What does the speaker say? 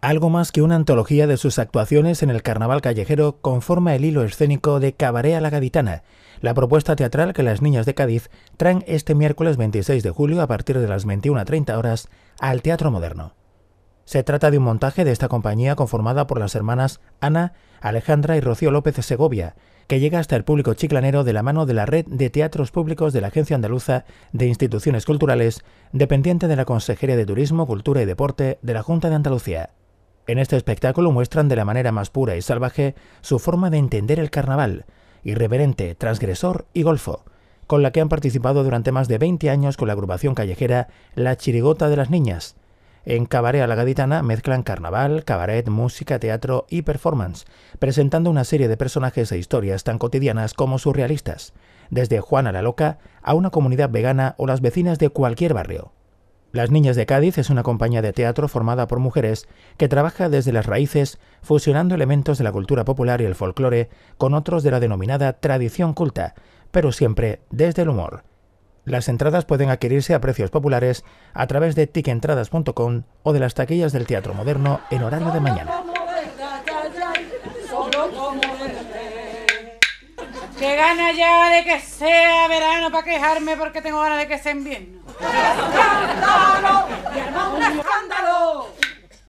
Algo más que una antología de sus actuaciones en el carnaval callejero conforma el hilo escénico de cabarea la Gaditana, la propuesta teatral que las niñas de Cádiz traen este miércoles 26 de julio a partir de las 21.30 horas al Teatro Moderno. Se trata de un montaje de esta compañía conformada por las hermanas Ana, Alejandra y Rocío López Segovia, que llega hasta el público chiclanero de la mano de la red de teatros públicos de la Agencia Andaluza de Instituciones Culturales, dependiente de la Consejería de Turismo, Cultura y Deporte de la Junta de Andalucía. En este espectáculo muestran de la manera más pura y salvaje su forma de entender el carnaval, irreverente, transgresor y golfo, con la que han participado durante más de 20 años con la agrupación callejera La Chirigota de las Niñas. En Cabaret a la Gaditana mezclan carnaval, cabaret, música, teatro y performance, presentando una serie de personajes e historias tan cotidianas como surrealistas, desde Juana la Loca a una comunidad vegana o las vecinas de cualquier barrio. Las Niñas de Cádiz es una compañía de teatro formada por mujeres que trabaja desde las raíces, fusionando elementos de la cultura popular y el folclore con otros de la denominada tradición culta, pero siempre desde el humor. Las entradas pueden adquirirse a precios populares a través de ticentradas.com o de las taquillas del Teatro Moderno en horario de mañana. Que gana ya de que sea verano para quejarme porque tengo ganas de que sea invierno.